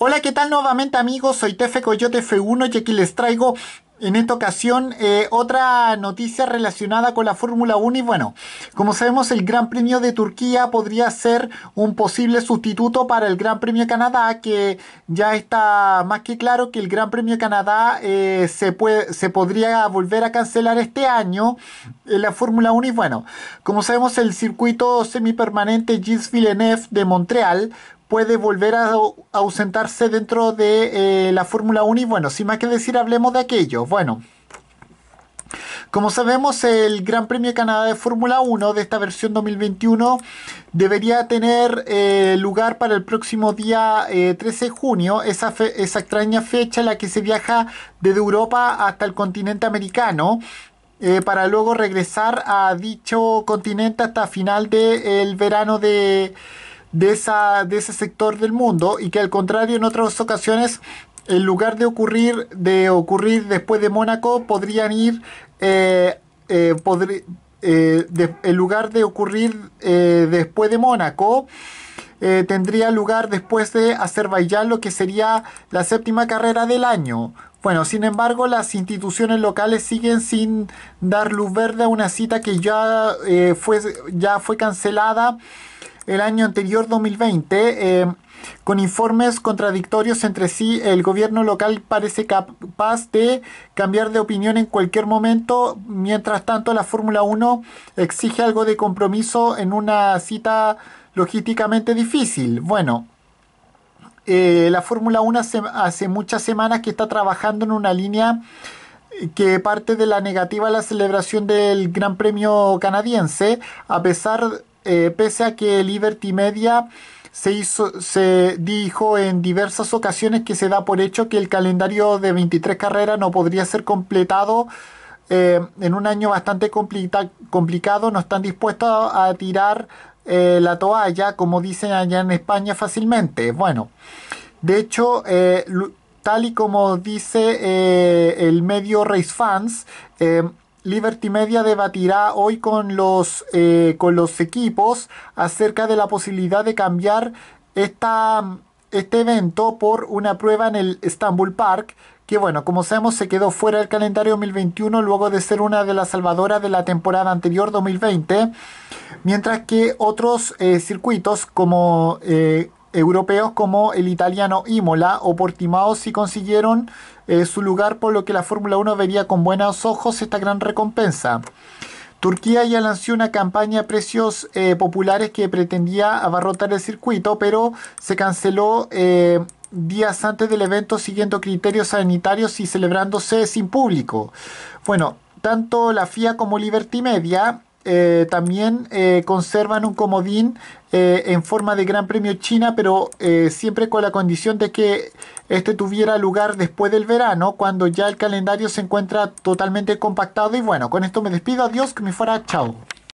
Hola, ¿qué tal nuevamente amigos? Soy Tefe Coyote F1 y aquí les traigo en esta ocasión eh, otra noticia relacionada con la Fórmula 1 y bueno, como sabemos el Gran Premio de Turquía podría ser un posible sustituto para el Gran Premio Canadá que ya está más que claro que el Gran Premio Canadá eh, se, puede, se podría volver a cancelar este año en la Fórmula 1 y bueno, como sabemos el circuito semipermanente Gilles Villeneuve de Montreal puede volver a, ausentarse dentro de eh, la Fórmula 1 y bueno, sin más que decir, hablemos de aquello. Bueno, como sabemos, el Gran Premio de Canadá de Fórmula 1 de esta versión 2021 debería tener eh, lugar para el próximo día 13 eh, de junio, esa, extraña fecha en la que se viaja desde Europa hasta el continente americano. para luego regresar a dicho continente hasta final del verano de de, esa, de ese sector del mundo y que al contrario en otras ocasiones en lugar de ocurrir, de ocurrir después de Mónaco podrían ir eh, eh, eh en lugar de ocurrir eh, después de Mónaco tendría lugar después de Azerbaiyán lo que sería la séptima carrera del año. Bueno, sin embargo, las instituciones locales siguen sin dar luz verde a una cita que ya, fue, ya fue cancelada el año anterior 2020. Eh, con informes contradictorios entre sí, el gobierno local parece capaz de cambiar de opinión en cualquier momento. Mientras tanto, la Fórmula 1 exige algo de compromiso en una cita logísticamente difícil. Bueno, eh, la Fórmula 1 hace, hace muchas semanas que está trabajando en una línea eh, que parte de la negativa a la celebración del Gran Premio canadiense, a pesar eh, pese a que Liberty Media se, se dijo en diversas ocasiones que se da por hecho que el calendario de 23 carreras no podría ser completado eh, en un año bastante complicado, no están dispuestos a, tirar eh, la toalla, como dicen allá en España fácilmente. Bueno, de hecho, tal y como dice el medio Race Fans, Liberty Media debatirá hoy con los, eh, con los equipos acerca de la posibilidad de cambiar este evento por una prueba en el Istanbul Park, que bueno, como sabemos se quedó fuera del calendario 2021 luego de ser una de las salvadoras de la temporada anterior 2020, mientras que otros eh, circuitos como eh, europeos como el italiano Imola o Portimao si consiguieron eh, su lugar, por lo que la Fórmula 1 vería con buenos ojos esta gran recompensa. Turquía ya lanzó una campaña a precios eh, populares que pretendía abarrotar el circuito, pero se canceló eh, días antes del evento siguiendo criterios sanitarios y celebrándose sin público. Bueno, tanto la FIA como Liberty Media eh, también eh, conservan un comodín eh, en forma de Gran Premio China, pero siempre con la condición de que este tuviera lugar después del verano, cuando ya el calendario se encuentra totalmente compactado. Y bueno, con esto me despido, adiós, que me fuera, chao.